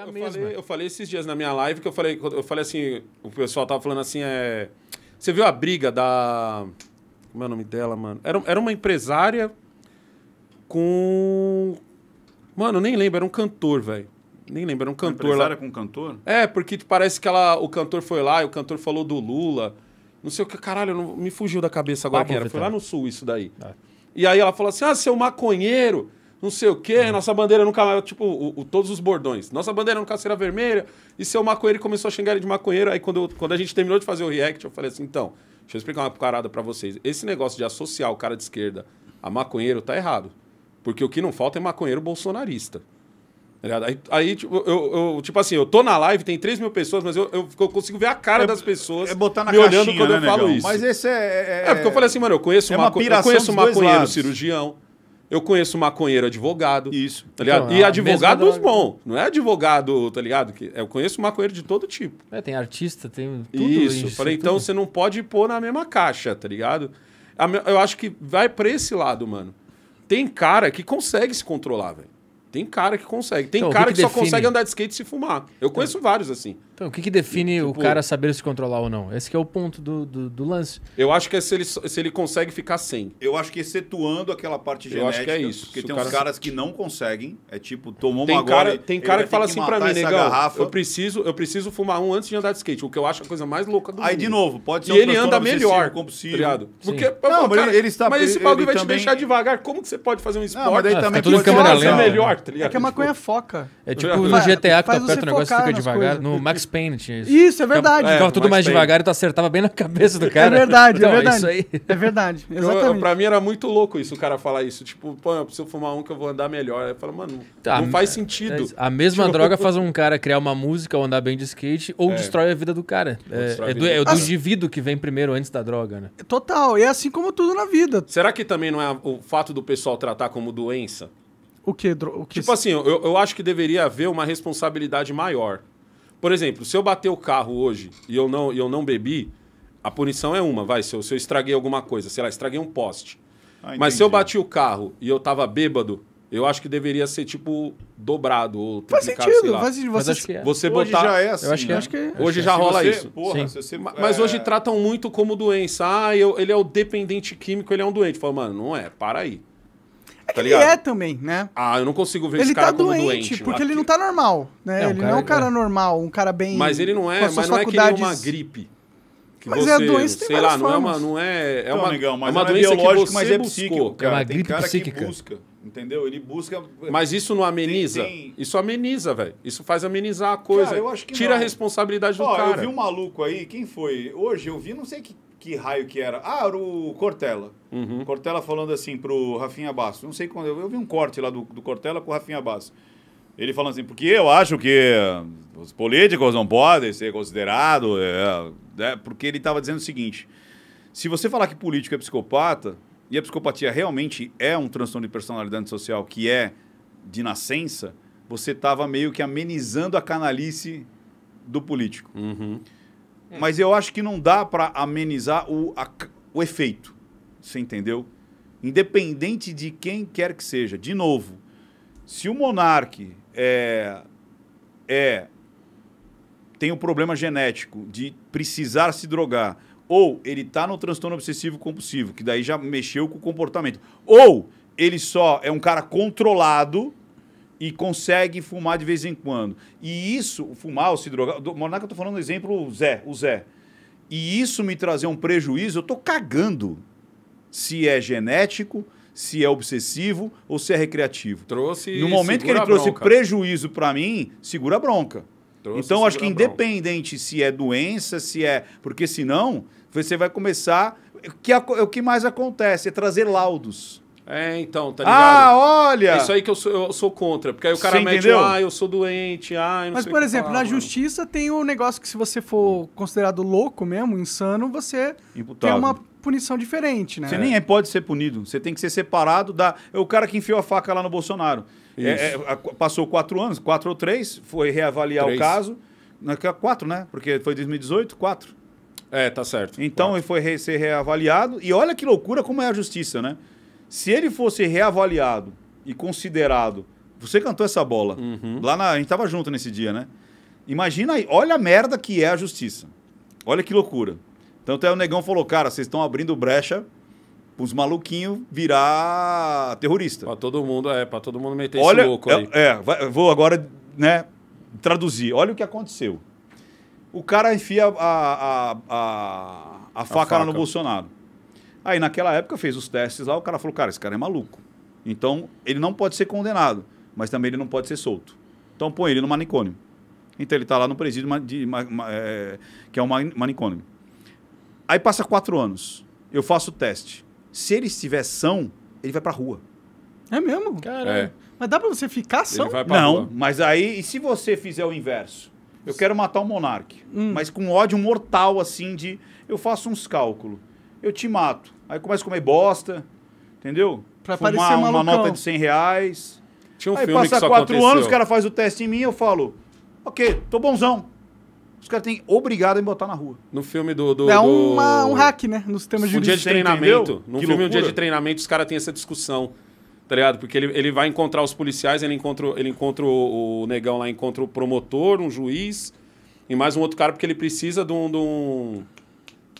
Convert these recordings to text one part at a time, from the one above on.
É a eu mesma. Falei, eu falei esses dias na minha live que eu falei, eu falei assim, o pessoal tava falando assim, é. Você viu a briga da. Como é o nome dela, mano? Era, era uma empresária com. Mano, nem lembro, era um cantor, velho. Nem lembro, era um cantor. Uma empresária lá. com um cantor? É, porque parece que ela, o cantor foi lá e o cantor falou do Lula. Não sei o que, caralho, não, me fugiu da cabeça agora Pablo que era. Foi lá no Sul isso daí. É. E aí ela falou assim: ah, seu maconheiro não sei o quê, uhum. nossa bandeira nunca mais. Tipo, o, o, todos os bordões. Nossa bandeira nunca é será vermelha. E seu maconheiro começou a xingar ele de maconheiro. Aí quando, eu, quando a gente terminou de fazer o react, eu falei assim: então, deixa eu explicar uma parada para vocês. Esse negócio de associar o cara de esquerda a maconheiro tá errado. Porque o que não falta é maconheiro bolsonarista. Tá aí, aí tipo, eu, eu, tipo assim, eu tô na live, tem 3 mil pessoas, mas eu, eu, eu consigo ver a cara é, das pessoas é botar na me caixinha, olhando quando né, eu falo isso. Mas esse é, é, é... porque eu falei assim, mano, eu conheço, é uma maco... eu conheço maconheiro lados. cirurgião, eu conheço maconheiro advogado. Isso. Tá ligado? Então, e é advogado dos bons. Não é advogado, tá ligado? Que eu conheço maconheiro de todo tipo. É, tem artista, tem tudo isso. isso falei, tudo. então você não pode pôr na mesma caixa, tá ligado? Eu acho que vai para esse lado, mano. Tem cara que consegue se controlar, velho. Tem cara que consegue. Tem então, cara que, que, que só consegue andar de skate se fumar. Eu então, conheço vários assim. Então, o que, que define tipo, o cara saber se controlar ou não? Esse é o ponto do, do, do, lance. Eu acho que é se ele, se ele consegue ficar sem. Eu acho que excetuando aquela parte genética. Eu acho que é isso. Porque tem cara... uns caras que não conseguem. É tipo, tomou tem uma cara, agora, Tem cara que fala assim pra mim, negão, eu preciso, eu preciso fumar um antes de andar de skate. O que eu acho a coisa mais louca do Aí, mundo. Aí, de novo, pode ser E um ele anda melhor. Compulsivo. Tá porque, não, mas, ele está, mas esse bagulho vai te deixar devagar. Como que você pode fazer um esporte? Mas daí também é melhor devagar, tá ligado? É que a tipo, maconha tipo... foca. É tipo no GTA que tu tá aperta o negócio e fica devagar. No Max Payne tinha isso. Isso, é verdade. Então, é, ficava tudo Max mais Payne. devagar e tu acertava bem na cabeça do é cara. É verdade, então, é verdade. Isso aí. É verdade, exatamente. Eu, pra mim era muito louco isso, o cara falar isso. Tipo, pô, eu preciso fumar um que eu vou andar melhor. Aí eu falo, mano, tá, não faz sentido. É a mesma tipo... droga faz um cara criar uma música ou andar bem de skate ou é. destrói a vida do cara. É, é, do, é do assim- indivíduo que vem primeiro antes da droga, né? Total, e é assim como tudo na vida. Será que também não é o fato do pessoal tratar como doença? O que, o que... Tipo assim, eu, eu acho que deveria haver uma responsabilidade maior. Por exemplo, se eu bater o carro hoje e eu não, eu não bebi, a punição é uma, vai. Se eu, se eu estraguei alguma coisa, sei lá, estraguei um poste. Ah, Mas se eu bati o carro e eu tava bêbado, eu acho que deveria ser, tipo, dobrado ou Faz sentido, faz sentido. Você, acho que é. você hoje botar... já é assim, eu acho que, é. né? acho que é. Hoje já é. rola você, isso. Porra, você, Mas é... hoje tratam muito como doença. Ah, eu, ele é o dependente químico, ele é um doente. Fala, mano, não é, para aí. É, tá ele é também, né? Ah, eu não consigo ver ele esse tá cara tá doente, como doente. Porque ele não tá normal, né? É, ele cara, não é um é- cara é... normal, um cara bem. Mas ele não é, mas não é que ele é uma gripe. Que mas você, é doença tem sei lá, formas. não então, é uma, não é, é uma, amigão, é doença biológica, que você mas é psíquico, É uma gripe cara psíquica. busca, entendeu? Ele busca. Mas isso não ameniza. Tem, tem... Isso ameniza, velho. Isso faz amenizar a coisa. Cara, Tira não. a responsabilidade do Ó, cara. Eu vi um maluco aí. Quem foi? Hoje eu vi, não sei que que raio que era. Ah, era o Cortella. Uhum. Cortella falando assim pro Rafinha Bastos. Não sei quando. Eu, eu vi um corte lá do, do Cortella com o Rafinha Bastos. Ele falando assim, porque eu acho que eh, os políticos não podem ser considerados. É, é, porque ele estava dizendo o seguinte: se você falar que político é psicopata, e a psicopatia realmente é um transtorno de personalidade social que é de nascença, você estava meio que amenizando a canalice do político. Uhum. É. Mas eu acho que não dá para amenizar o, a, o efeito. Você entendeu? Independente de quem quer que seja. De novo, se o monarque é, é, tem um problema genético de precisar se drogar, ou ele está no transtorno obsessivo compulsivo, que daí já mexeu com o comportamento, ou ele só é um cara controlado e consegue fumar de vez em quando. E isso, fumar ou se drogar. Do Monaco, eu estou falando exemplo o Zé, o Zé. E isso me trazer um prejuízo, eu estou cagando. Se é genético, se é obsessivo ou se é recreativo. Trouxe. No momento que ele trouxe prejuízo para mim, segura a bronca. Trouxe, então, acho que independente se é doença, se é. Porque senão, você vai começar. Que é o que mais acontece? É trazer laudos. É, então, tá ah, ligado? Ah, olha! É isso aí que eu sou, eu sou contra. Porque aí o cara Você mete, entendeu? ah, eu sou doente, ah, eu não Mas, sei por exemplo, falar, na mano. justiça tem um negócio que se você for considerado louco mesmo, insano, você tem uma punição diferente, né? Você nem é, pode ser punido. Você tem que ser separado da... É o cara que enfiou a faca lá no Bolsonaro. É, é, passou quatro anos, quatro ou três, foi reavaliar três. o caso. É quatro, né? Porque foi 2018, quatro. É, tá certo. Então, quatro. ele foi re ser reavaliado. E olha que loucura como é a justiça, né? Se ele fosse reavaliado e considerado. Você cantou essa bola. Uhum. Lá na, a gente tava junto nesse dia, né? Imagina aí, olha a merda que é a justiça. Olha que loucura. Então até o negão falou: cara, vocês estão abrindo brecha os maluquinhos virar terrorista. Para todo mundo, é, para todo mundo meter Olha, esse louco é, aí. É, é vai, vou agora, né, traduzir. Olha o que aconteceu. O cara enfia a, a, a, a faca, faca, lá no Bolsonaro. Aí naquela época fez os testes lá, o cara falou, cara, esse cara é maluco. Então ele não pode ser condenado, mas também ele não pode ser solto. Então põe ele no manicômio. Então ele está lá no presídio de, de, é, que é um manicômio. Aí passa quatro anos, eu faço o teste. Se ele estiver são, ele vai para rua. É mesmo? cara É. Mas dá para você ficar são? não, rua. mas aí, e se você fizer o inverso? Eu quero matar o um monarca, hum. mas com ódio mortal, assim, de... Eu faço uns cálculos eu te mato. Aí começa a comer bosta, entendeu? Pra Fumar uma malucão. nota de 100 reais. Tinha um aí filme passa quatro aconteceu. anos, o cara faz o teste em mim, eu falo, ok, tô bonzão. Os caras têm obrigado a me botar na rua. No filme do. do é uma, um hack, né? No sistema de Um dia de treinamento. No filme, loucura. um dia de treinamento, os caras têm essa discussão. Tá ligado? Porque ele, ele vai encontrar os policiais, ele encontra, ele encontra o, o negão lá, encontra o promotor, um juiz e mais um outro cara, porque ele precisa de um. De um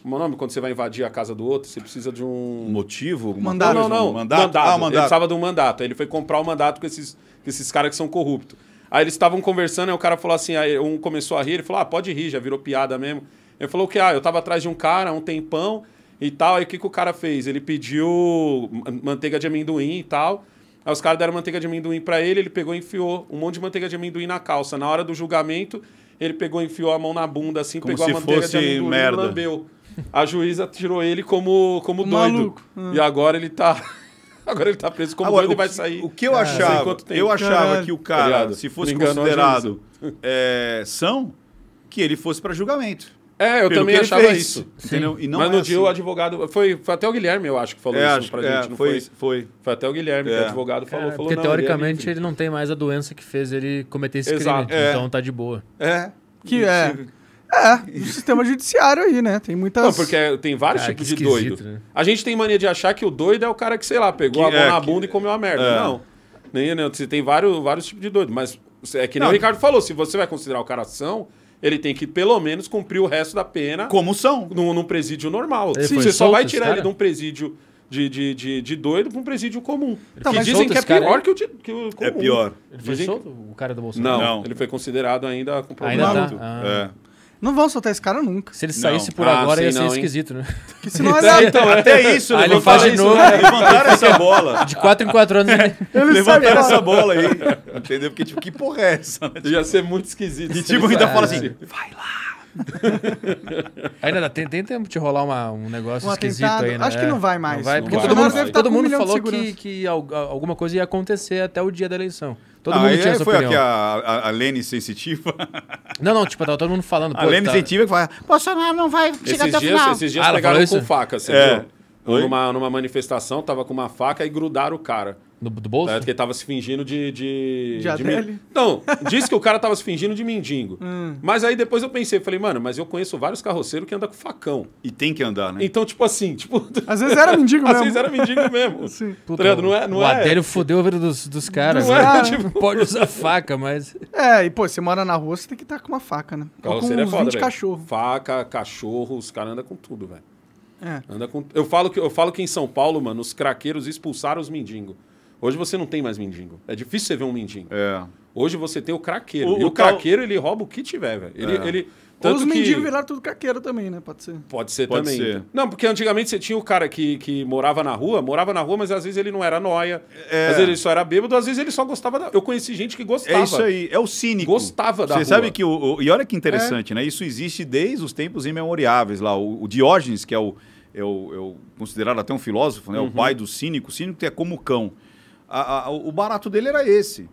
como é nome? Quando você vai invadir a casa do outro, você precisa de um. Motivo? Mandato. Não, não, não. Mandato. mandato. Ah, mandato. Ele precisava de um mandato. Aí ele foi comprar o um mandato com esses, com esses caras que são corruptos. Aí eles estavam conversando, aí o cara falou assim: aí um começou a rir, ele falou: ah, pode rir, já virou piada mesmo. Ele falou que, ah, eu tava atrás de um cara há um tempão e tal. Aí o que, que o cara fez? Ele pediu manteiga de amendoim e tal. Aí os caras deram manteiga de amendoim para ele, ele pegou e enfiou um monte de manteiga de amendoim na calça. Na hora do julgamento, ele pegou, enfiou a mão na bunda, assim, como pegou a bandeira de merda. e lambeu. A juíza tirou ele como, como doido. E agora ele tá. Agora ele tá preso como Agora, doido e vai sair. O que eu ah, achava? Eu achava Caralho. que o cara, Obrigado. se fosse considerado é, são, que ele fosse para julgamento. É, eu Pelo também achava fez. isso. Entendeu? E não Mas é no dia assim. o advogado. Foi, foi, até o Guilherme, eu acho, que falou é, isso pra é, gente, não foi? Foi. Foi, até o Guilherme, é. que o é. advogado falou. É, falou porque não, é teoricamente ele, ele, não tem mais a doença que fez ele cometer esse Exato. crime. Então tá de boa. É. Que é. É, o sistema judiciário aí, né? Tem muitas. Não, porque tem vários cara, tipos de doido. Né? A gente tem mania de achar que o doido é o cara que, sei lá, pegou que, a mão na bunda e comeu a merda. Não. Nem, não. Você tem vários, vários tipos de doido. Mas é que nem não, o Ricardo falou, se você vai considerar o cara ação, ele tem que, pelo menos, cumprir o resto da pena. Como são? Num, num presídio normal. Ele Sim, você só vai tirar ele de um presídio de, de, de, de doido para um presídio comum. Tá, que dizem que é pior é... que o, de, que o é comum. É pior. Ele foi solto, o cara do Bolsonaro? Não, não, ele foi considerado ainda com problema. Ainda tá? ah. É. Não vão soltar esse cara nunca. Se ele não. saísse por ah, agora, ia ser esquisito, né? Que se não é então, até isso, ah, ele faz de novo. Né? Levantaram essa bola. De 4 em 4 anos, né? ele, ele levantaram essa bola aí. Entendeu? Porque, tipo, que porra é essa? Ia ser muito esquisito. E, tipo, ainda fala assim, vai lá. Ainda tem, tem tempo de rolar uma, um negócio um esquisito atentado. aí, né? Acho que não vai mais. Não vai, porque não todo, vai. Mundo, vai. Tá mundo, falou que, que alguma coisa ia acontecer até o dia da eleição. Todo ah, mundo é, tinha essa foi opinião. Foi a, a, a Lene sensitiva. Não, não, tipo, tava todo mundo falando. A Lene tá... sensitiva que fala, Bolsonaro não vai chegar esses até o dias, final. Esses dias ah, pegaram com faca, você assim, é. viu? Numa, numa manifestação, tava com uma faca e grudaram o cara. No, do bolso? Porque é, tava se fingindo de. De, de, de Não, disse que o cara tava se fingindo de mendigo. Hum. Mas aí depois eu pensei, falei, mano, mas eu conheço vários carroceiros que andam com facão. E tem que andar, né? Então, tipo assim, tipo. Às vezes era mendigo mesmo. Às vezes era mendigo mesmo. Sim. Tá Puta, não é, não o é... Adélio fodeu a vida dos, dos caras. Não é, né? é, tipo... Pode usar faca, mas. É, e pô, você mora na rua, você tem que estar tá com uma faca, né? Tá Carroceiro Ou com é foda, 20 cachorro. Faca, cachorro, os caras andam com tudo, velho. É. Anda com... eu, falo que, eu falo que em São Paulo, mano, os craqueiros expulsaram os mendigos. Hoje você não tem mais mendigo. É difícil você ver um mendigo. É. Hoje você tem o craqueiro. O, e o, o craqueiro, ele rouba o que tiver, velho. Ele, é. ele, tanto Ou os mendigos que... viraram tudo caqueiro também, né? Pode ser. Pode ser Pode também. Ser. Não, porque antigamente você tinha o cara que, que morava na rua, morava na rua, mas às vezes ele não era noia. É... Às vezes ele só era bêbado, às vezes ele só gostava da... Eu conheci gente que gostava. É isso aí, é o cínico. Gostava da você rua. Você sabe que o, E olha que interessante, é. né? Isso existe desde os tempos imemoriáveis lá. O, o Diógenes, que é o, eu é é o, considerado até um filósofo, né? Uhum. O pai do cínico. O cínico é como cão. A, a, o barato dele era esse.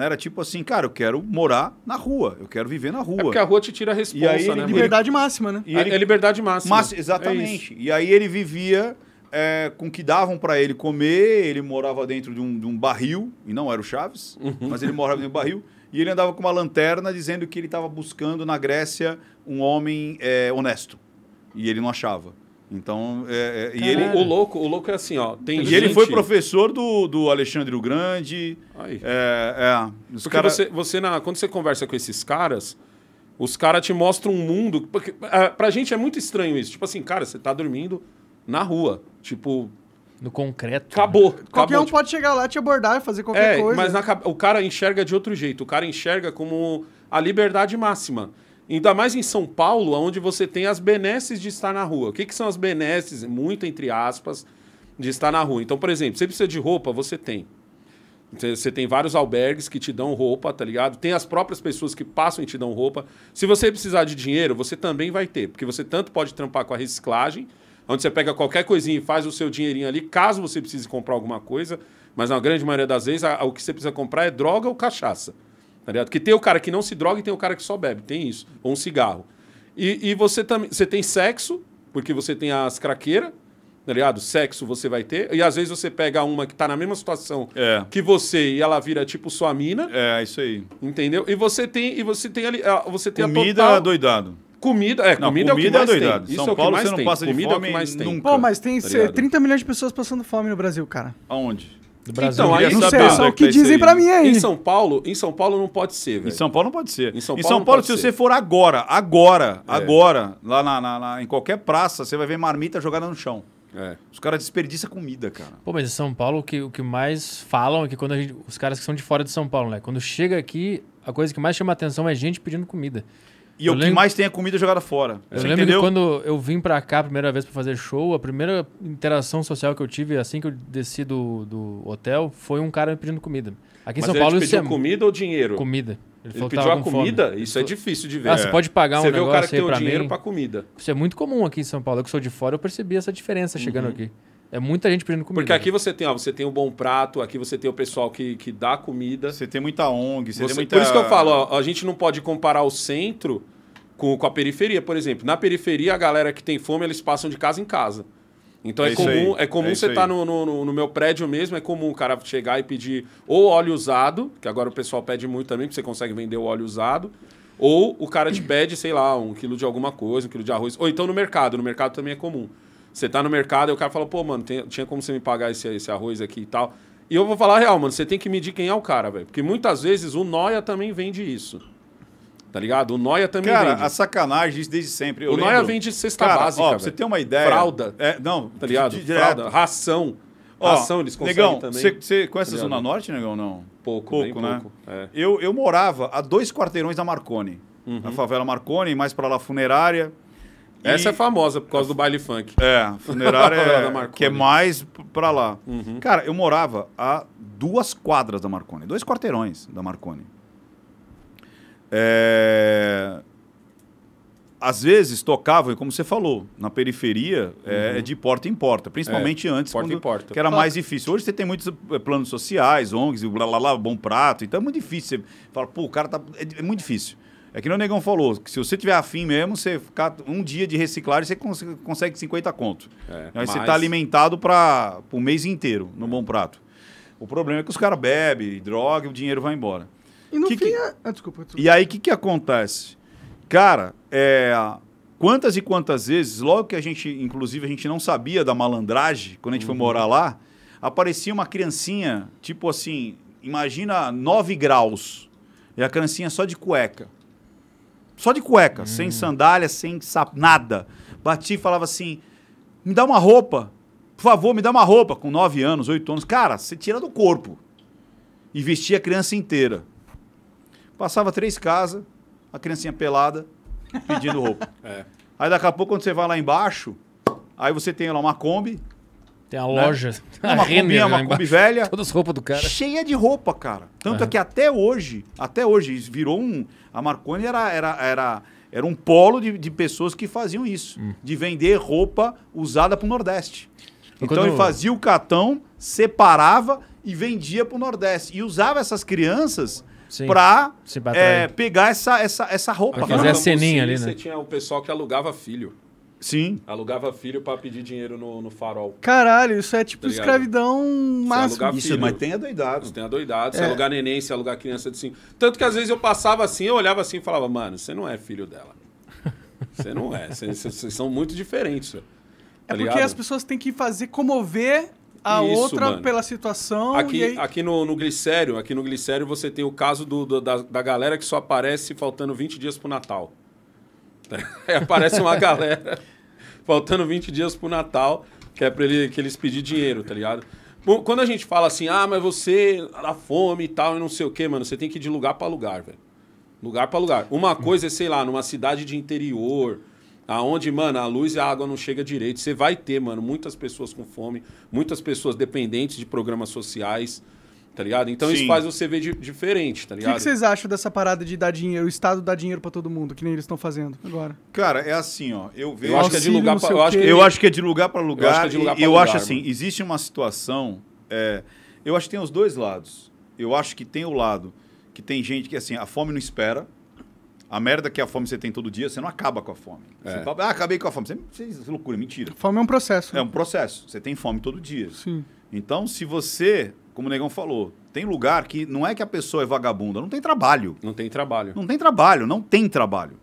Né? Era tipo assim, cara, eu quero morar na rua, eu quero viver na é rua. É porque a rua te tira a resposta, e aí né? Liberdade máxima, né? E ele, é liberdade máxima. Mas, é exatamente. É e aí ele vivia é, com que davam para ele comer, ele morava dentro de um, de um barril, e não era o Chaves, uhum. mas ele morava dentro de um barril, e ele andava com uma lanterna dizendo que ele estava buscando na Grécia um homem é, honesto. E ele não achava. Então, é, é, e ele, o louco, o louco é assim, ó. Tem e gente... ele foi professor do, do Alexandre o Grande. Aí. É, é, os Porque cara... você, você na, quando você conversa com esses caras, os caras te mostram um mundo. Porque, é, pra gente é muito estranho isso. Tipo assim, cara, você tá dormindo na rua. Tipo. No concreto. Acabou. Né? acabou um tipo... pode chegar lá, te abordar e fazer qualquer é, coisa. Mas na, o cara enxerga de outro jeito. O cara enxerga como a liberdade máxima. Ainda mais em São Paulo, onde você tem as benesses de estar na rua. O que, que são as benesses, muito entre aspas, de estar na rua? Então, por exemplo, você precisa de roupa, você tem. Você tem vários albergues que te dão roupa, tá ligado? Tem as próprias pessoas que passam e te dão roupa. Se você precisar de dinheiro, você também vai ter, porque você tanto pode trampar com a reciclagem, onde você pega qualquer coisinha e faz o seu dinheirinho ali, caso você precise comprar alguma coisa, mas na grande maioria das vezes a, a, o que você precisa comprar é droga ou cachaça. Tá ligado? Porque tem o cara que não se droga e tem o cara que só bebe, tem isso. Ou um cigarro. E, e você também. Você tem sexo, porque você tem as craqueiras, tá ligado? Sexo você vai ter. E às vezes você pega uma que tá na mesma situação é. que você e ela vira tipo sua mina. É, isso aí. Entendeu? E você tem. E você tem ali. Ah, você tem Comida a total... É doidado. Comida, é, não, comida, comida é o que é mais é tem. Isso São é o Paulo mais você não tem. passa de comida fome é o que mais tem. nunca. Pô, mas tem tá 30 milhões de pessoas passando fome no Brasil, cara. Aonde? do Brasil. Então, aí não sei, é só é o que, tá dizem para mim aí. Em São Paulo, em São Paulo não pode ser, velho. Em São Paulo não pode ser. Em São Paulo, em São Paulo se você for agora, agora, é. agora, lá na, na, na, em qualquer praça, você vai ver marmita jogada no chão. É. Os caras desperdiçam comida, cara. Pô, mas em São Paulo, o que, o que mais falam é que quando gente, os caras que são de fora de São Paulo, né? Quando chega aqui, a coisa que mais chama atenção é gente pedindo comida. E eu o que lembro... mais tem é comida jogada fora. Eu Você lembro entendeu? quando eu vim para cá a primeira vez para fazer show, a primeira interação social que eu tive assim que eu desci do, do hotel foi um cara me pedindo comida. Aqui em Mas São Paulo isso é comida ou dinheiro? Comida. Ele, ele pediu a comida? Fome. Isso é difícil de ah, ver. Ah, é. você pode pagar você um negócio Você vê o cara que tem o dinheiro para comida. Isso é muito comum aqui em São Paulo. Eu que sou de fora, eu percebi essa diferença uhum. chegando uhum. aqui. É muita gente pedindo comida. Porque aqui você tem, ó, você tem o um bom prato, aqui você tem o pessoal que, que dá comida. Você tem muita ONG, você, você tem muita... Por isso que eu falo, ó, a gente não pode comparar o centro com, com a periferia, por exemplo. Na periferia, a galera que tem fome, eles passam de casa em casa. Então é, é comum, aí. é comum é você estar tá no, no, no, meu prédio mesmo, é comum o cara chegar e pedir ou óleo usado, que agora o pessoal pede muito também, porque você consegue vender o óleo usado, ou o cara te pede, sei lá, um quilo de alguma coisa, um quilo de arroz. Ou então no mercado, no mercado também é comum. Você tá no mercado e o cara fala, pô, mano, tem, tinha como você me pagar esse, esse arroz aqui e tal. E eu vou falar real, mano, você tem que medir quem é o cara, velho. Porque muitas vezes o Noia também vende isso. Tá ligado? O Noia também cara, vende. Cara, a sacanagem desde sempre. Eu o Noia vende cesta cara, básica, ó, pra você ter uma ideia... Fralda. É, não, tá ligado? Fralda, ração. ração eles conseguem negão, também. você conhece tá a Zona Norte, Negão, não? Pouco, pouco, né? Pouco. É. Eu, eu morava a dois quarteirões da Marconi. Uhum. Na favela Marconi, mais para lá, funerária... Essa é e... é famosa por causa do baile funk. É, funerária é, que é mais pra lá. Uhum. Cara, eu morava a duas quadras da Marconi, dois quarteirões da Marconi. É... Às vezes tocavam, como você falou, na periferia, é, uhum. é, de porta em porta, principalmente é, antes, porta quando, porta. que era mais difícil. Hoje você tem muitos eh, planos sociais, ONGs, blá, blá, blá, bom prato, então é muito difícil. Você fala, pô, o cara tá... É, é muito difícil. É que o Negão falou, que se você tiver afim mesmo, você ficar um dia de reciclagem, você cons consegue 50 conto. É, Aí mas... você está alimentado para o mês inteiro, no bom prato. O problema é que os caras bebem, droga, o dinheiro vai embora. E no que fim, que... É... Ah, desculpa, desculpa. E aí, o que, que acontece? Cara, é... quantas e quantas vezes, logo que a gente, inclusive, a gente não sabia da malandragem, quando a gente uhum. foi morar lá, aparecia uma criancinha, tipo assim, imagina 9 graus, e a criancinha só de cueca. Só de cueca, hum. sem sandália, sem sap, nada. Bati e falava assim: me dá uma roupa. Por favor, me dá uma roupa. Com 9 anos, 8 anos. Cara, você tira do corpo. E vestia a criança inteira. Passava três casas, a criancinha pelada, pedindo roupa. é. Aí daqui a pouco, quando você vai lá embaixo, aí você tem lá uma Kombi, tem a né? loja. É né? uma Renner, uma Kombi velha. Todas as roupas do cara. Cheia de roupa, cara. Tanto uhum. é que até hoje, até hoje, virou um. A Marconi era, era, era, era um polo de, de pessoas que faziam isso. Hum. De vender roupa usada para o Nordeste. Então ele fazia o catão, separava e vendia para o Nordeste. E usava essas crianças para é, pegar essa, essa, essa roupa. Fazer a ceninha ali, né? Você tinha o pessoal que alugava filho. Sim. Alugava filho para pedir dinheiro no, no, farol. Caralho, isso é tá tipo tá escravidão máxima. Isso, mas tem adoidado. Você tem adoidado. Você é. alugar neném, se alugar criança de cinco. Tanto que às vezes eu passava assim, eu olhava assim e falava, mano, você não é filho dela. Você não é. Vocês são muito diferentes. Tá é porque ligado? as pessoas têm que fazer comover a Isso, outra mano. pela situação. Aqui, aí... aqui no, no, Glicério, aqui no Glicério você tem o caso do, do da, da galera que só aparece faltando 20 dias pro Natal. Aí aparece uma galera faltando 20 dias pro Natal, que é pra ele, que eles pedir dinheiro, tá ligado? Bom, quando a gente fala assim, ah, mas você dá fome e tal, e não sei o quê, mano, você tem que ir de lugar para lugar, velho. Lugar para lugar. Uma coisa é, sei lá, numa cidade de interior, aonde, mano, a luz e a água não chega direito. Você vai ter, mano, muitas pessoas com fome, muitas pessoas dependentes de programas sociais tá ligado? Então Sim. isso faz você ver de, diferente, tá ligado? O que, que, vocês acham dessa parada de dar dinheiro, o Estado dar dinheiro para todo mundo, que nem eles estão fazendo agora? Cara, é assim, ó. Eu vejo. É eu acho que é de lugar pra, lugar. eu acho que é de lugar para lugar. Eu acho, acho assim, mano. existe uma situação. É, eu acho que tem os dois lados. Eu acho que tem o lado que tem gente que assim, a fome não espera. A merda que é a fome você tem todo dia, você não acaba com a fome. É. Você fala, ah, acabei com a fome. Você, você, é loucura, é mentira. Fome é um processo. Né? É um processo. Você tem fome todo dia. Sim. Então, se você, como o Negão falou, tem lugar que não é que a pessoa é vagabunda, não tem trabalho. Não tem trabalho. Não tem trabalho, não tem trabalho.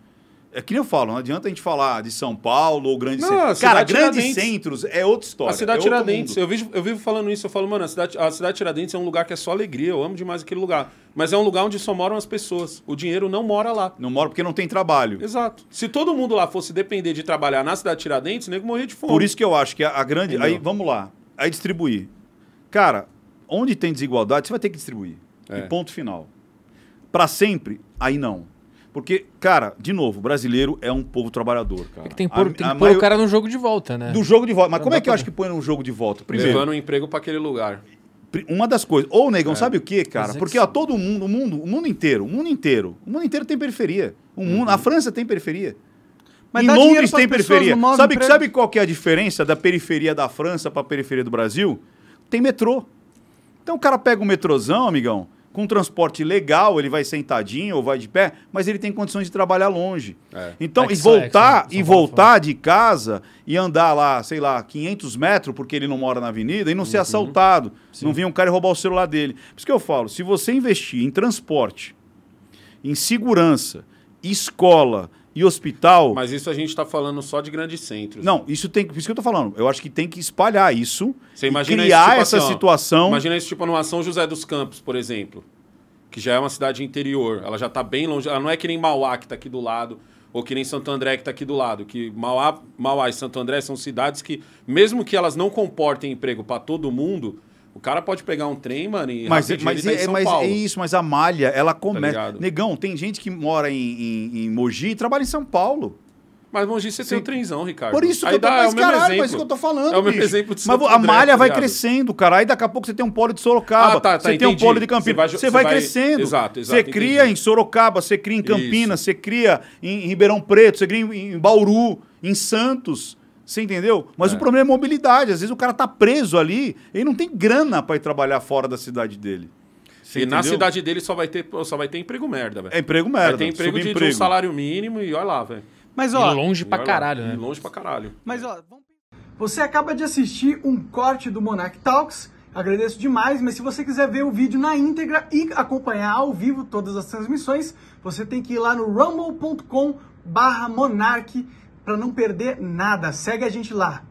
É que nem eu falo, não adianta a gente falar de São Paulo ou grandes centros. Cara, grandes Tiradentes. centros é outra história. A cidade é Tiradentes, eu vivo, eu vivo falando isso, eu falo, mano, a cidade, a cidade Tiradentes é um lugar que é só alegria, eu amo demais aquele lugar. Mas é um lugar onde só moram as pessoas. O dinheiro não mora lá. Não mora porque não tem trabalho. Exato. Se todo mundo lá fosse depender de trabalhar na cidade Tiradentes, nego morria de fome. Por isso que eu acho que a, a grande. Aí vamos lá. Aí distribuir. Cara, onde tem desigualdade, você vai ter que distribuir. É. E ponto final. Para sempre, aí não. Porque, cara, de novo, brasileiro é um povo trabalhador, cara. É que tem que pôr, a, tem que pôr maior... o cara no jogo de volta, né? Do jogo de volta. Mas não como é que pra... eu acho que põe no jogo de volta? Primeiro. Levando o um emprego para aquele lugar. Uma das coisas. Ou, negão, é. sabe o é que, cara? Porque, que ó, todo mundo, o mundo, o mundo inteiro, o mundo inteiro, o mundo inteiro tem periferia. O mundo, uhum. A França tem periferia. Mas em Londres tem periferia. Sabe, sabe qual que é a diferença da periferia da França para a periferia do Brasil? Tem metrô. Então o cara pega o um metrozão, amigão, com transporte legal, ele vai sentadinho ou vai de pé, mas ele tem condições de trabalhar longe. É. Então, é e é voltar, e voltar de casa e andar lá, sei lá, 500 metros, porque ele não mora na avenida, e não uhum. ser assaltado, Sim. não vir um cara e roubar o celular dele. Por isso que eu falo, se você investir em transporte, em segurança, escola e hospital. Mas isso a gente está falando só de grandes centros. Não, isso tem. Por isso que eu estou falando. Eu acho que tem que espalhar isso. Você imagina criar isso, tipo, essa assim, situação. Imagina isso tipo numa São José dos Campos, por exemplo. Que já é uma cidade interior. Ela já está bem longe. Ela não é que nem Mauá, que está aqui do lado. Ou que nem Santo André, que está aqui do lado. Que Mauá, Mauá e Santo André são cidades que, mesmo que elas não comportem emprego para todo mundo, o cara pode pegar um trem, mano, e mas, mas, tá é, mas é, isso, mas a malha, ela tá começa. Tá Negão, tem gente que mora em, em, em Mogi e trabalha em São Paulo. Mas Mogi você Sim. tem o um trenzão, Ricardo. Por isso que aí eu tô, dá, é caralho, é exemplo. isso que eu tô falando. É o mesmo exemplo de São Mas a né, malha vai crescendo, cara. Aí daqui a pouco você tem um polo de Sorocaba. Ah, tá, tá, você entendi. tem um polo de Campinas. Você vai, você vai, vai crescendo. Exato, exato. Você cria em Sorocaba, você cria em Campinas, isso. você cria em Ribeirão Preto, você cria em, em Bauru, em Santos. Você entendeu? Mas é. o problema é mobilidade. Às vezes o cara tá preso ali e não tem grana para ir trabalhar fora da cidade dele. Você e entendeu? na cidade dele só vai ter, só vai ter emprego merda, velho. É emprego merda. Vai ter emprego de, de, um salário mínimo e olha lá, velho. Mas ó, e longe pra caralho, lá, né? Longe pra caralho. Mas ó, você acaba de assistir um corte do Monarch Talks. Agradeço demais, mas se você quiser ver o vídeo na íntegra e acompanhar ao vivo todas as transmissões, você tem que ir lá no rumble.com/monarque para não perder nada. Segue a gente lá.